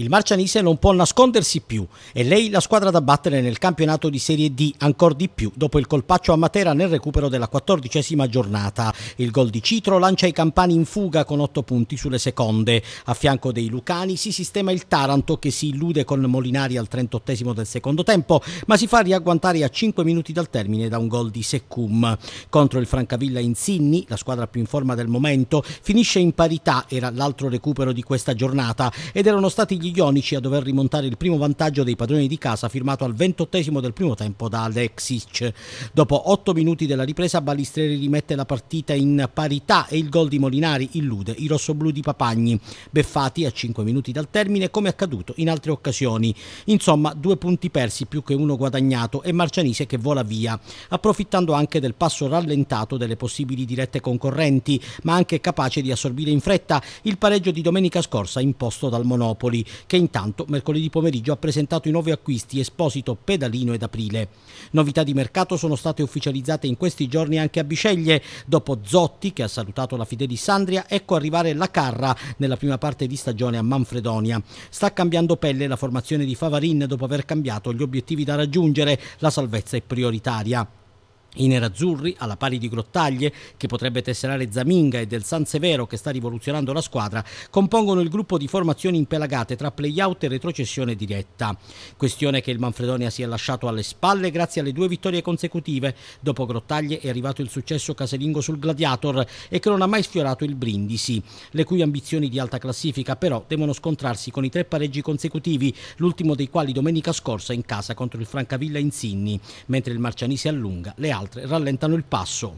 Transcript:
Il Marcianise non può nascondersi più e lei la squadra da battere nel campionato di Serie D ancora di più dopo il colpaccio a Matera nel recupero della quattordicesima giornata. Il gol di Citro lancia i campani in fuga con otto punti sulle seconde. A fianco dei Lucani si sistema il Taranto che si illude con Molinari al 38 del secondo tempo ma si fa riagguantare a 5 minuti dal termine da un gol di Secum. Contro il Francavilla Insinni, la squadra più in forma del momento, finisce in parità, era l'altro recupero di questa giornata ed erano stati gli ionici a dover rimontare il primo vantaggio dei padroni di casa firmato al ventottesimo del primo tempo da Alexic. Dopo otto minuti della ripresa Balistreri rimette la partita in parità e il gol di Molinari illude i rossoblù di Papagni, beffati a cinque minuti dal termine come accaduto in altre occasioni. Insomma, due punti persi più che uno guadagnato e Marcianise che vola via, approfittando anche del passo rallentato delle possibili dirette concorrenti, ma anche capace di assorbire in fretta il pareggio di domenica scorsa imposto dal Monopoli che intanto mercoledì pomeriggio ha presentato i nuovi acquisti Esposito, Pedalino ed Aprile. Novità di mercato sono state ufficializzate in questi giorni anche a Biceglie, dopo Zotti che ha salutato la Fidelisandria, ecco arrivare la Carra nella prima parte di stagione a Manfredonia. Sta cambiando pelle la formazione di Favarin dopo aver cambiato gli obiettivi da raggiungere, la salvezza è prioritaria. I nerazzurri, alla pari di Grottaglie, che potrebbe tesserare Zaminga, e del San Severo, che sta rivoluzionando la squadra, compongono il gruppo di formazioni impelagate tra play-out e retrocessione diretta. Questione che il Manfredonia si è lasciato alle spalle grazie alle due vittorie consecutive. Dopo Grottaglie è arrivato il successo casalingo sul Gladiator e che non ha mai sfiorato il Brindisi, le cui ambizioni di alta classifica però devono scontrarsi con i tre pareggi consecutivi, l'ultimo dei quali domenica scorsa in casa contro il Francavilla in mentre il Marciani si allunga le altre altre, rallentano il passo.